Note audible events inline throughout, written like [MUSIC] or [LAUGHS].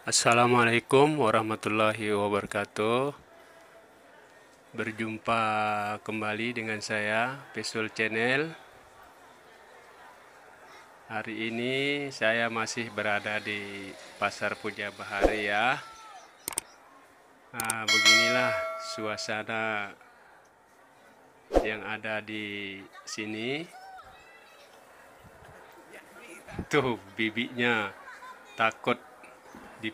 Assalamualaikum warahmatullahi wabarakatuh Berjumpa kembali dengan saya Pesul Channel Hari ini saya masih berada di Pasar Puja Bahari ya nah, Beginilah suasana yang ada di sini Tuh bibitnya takut di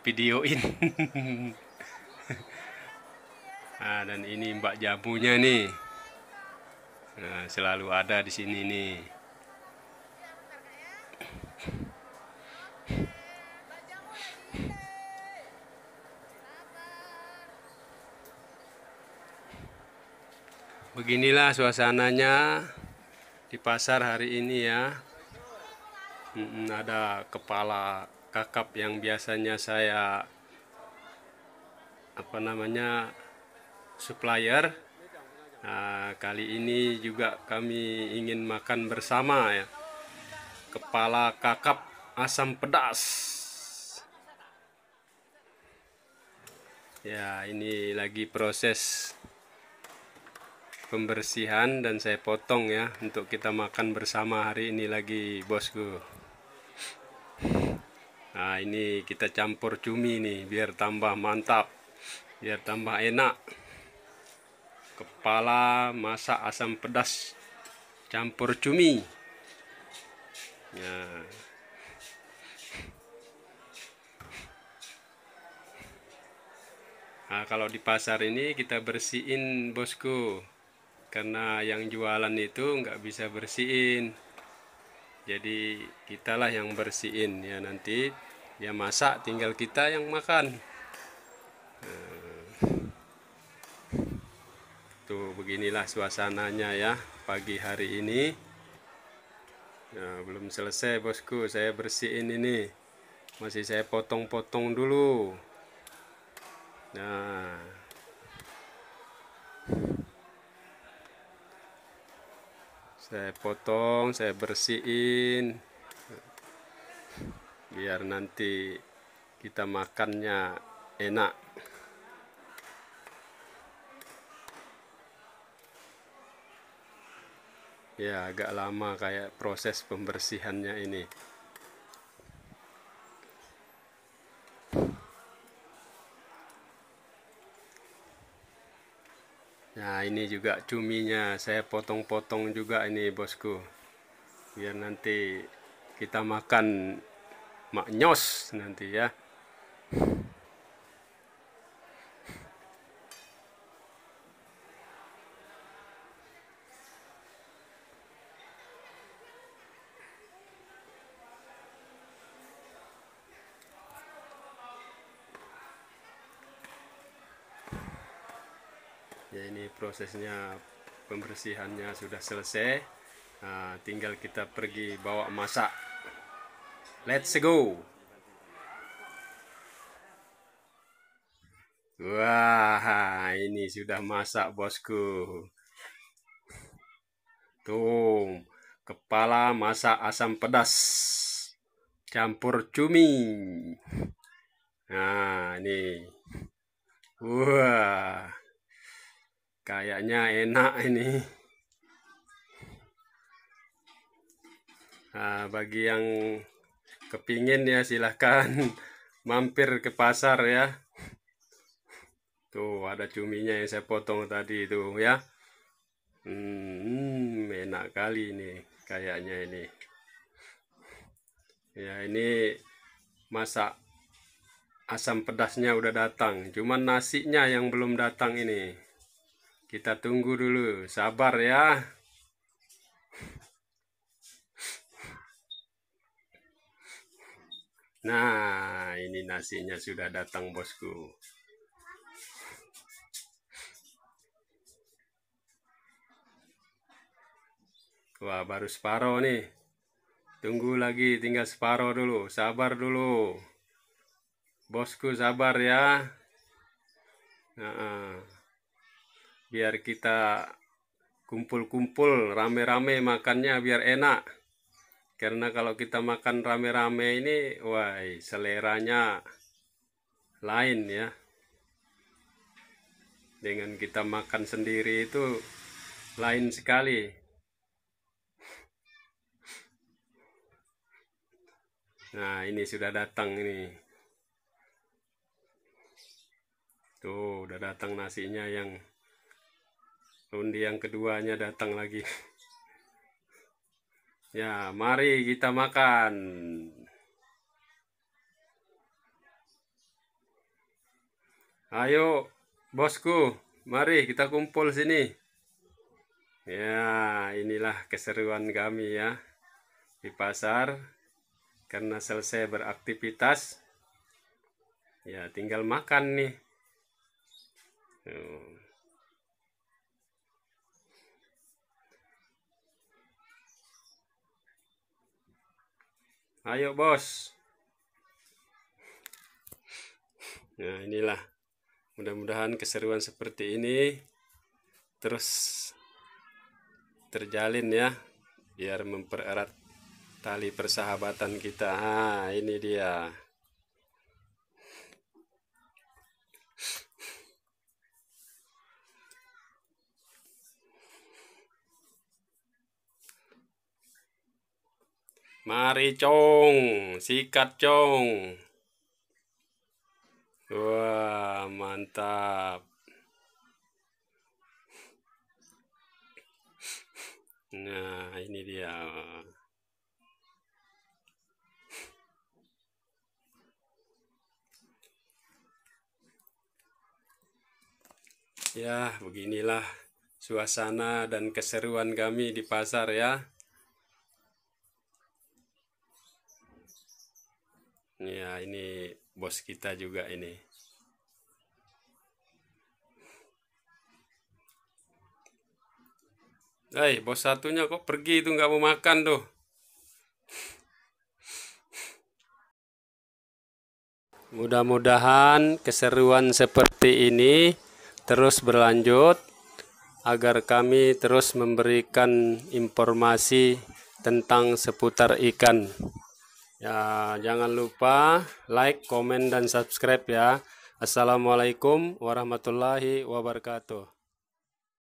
nah, [LAUGHS] dan ini mbak jamunya nih nah, selalu ada di sini nih beginilah suasananya di pasar hari ini ya ada kepala kakap yang biasanya saya apa namanya supplier nah, kali ini juga kami ingin makan bersama ya kepala kakap asam pedas ya ini lagi proses pembersihan dan saya potong ya untuk kita makan bersama hari ini lagi bosku nah ini kita campur cumi nih biar tambah mantap biar tambah enak kepala masak asam pedas campur cumi nah Nah, kalau di pasar ini kita bersihin bosku karena yang jualan itu nggak bisa bersihin jadi kitalah yang bersihin ya nanti dia ya, masak tinggal kita yang makan nah, tuh beginilah suasananya ya pagi hari ini ya, belum selesai bosku saya bersihin ini masih saya potong-potong dulu nah saya potong saya bersihin biar nanti kita makannya enak ya agak lama kayak proses pembersihannya ini nah ini juga cuminya saya potong-potong juga ini bosku biar nanti kita makan maknyos nanti ya ya ini prosesnya pembersihannya sudah selesai nah, tinggal kita pergi bawa masak Let's go. Wah, ini sudah masak bosku. Tuh, kepala masak asam pedas. Campur cumi. Nah, ini. Wah. Kayaknya enak ini. Nah, bagi yang kepingin ya silahkan [LAUGHS] mampir ke pasar ya tuh ada cuminya yang saya potong tadi itu ya hmm, enak kali ini kayaknya ini ya ini masak asam pedasnya udah datang cuman nasinya yang belum datang ini kita tunggu dulu sabar ya Nah, ini nasinya sudah datang bosku. Wah, baru separoh nih. Tunggu lagi, tinggal separoh dulu. Sabar dulu. Bosku sabar ya. Nah, biar kita kumpul-kumpul rame-rame makannya biar enak. Karena kalau kita makan rame-rame ini, wah, seleranya lain ya. Dengan kita makan sendiri itu lain sekali. Nah, ini sudah datang ini. Tuh, udah datang nasinya yang undi yang keduanya datang lagi. [LAUGHS] Ya, mari kita makan. Ayo, bosku, mari kita kumpul sini. Ya, inilah keseruan kami ya di pasar karena selesai beraktivitas. Ya, tinggal makan nih. Tuh. Ayo bos. Nah inilah. Mudah-mudahan keseruan seperti ini terus terjalin ya. Biar mempererat tali persahabatan kita. Ah, ini dia. Mari cong, sikat cong. Wah, mantap. Nah, ini dia. Ya, beginilah suasana dan keseruan kami di pasar ya. ya ini bos kita juga ini Hai bos satunya kok pergi itu nggak mau makan tuh mudah-mudahan keseruan seperti ini terus berlanjut agar kami terus memberikan informasi tentang seputar ikan. Ya, jangan lupa like, komen, dan subscribe ya. Assalamualaikum warahmatullahi wabarakatuh.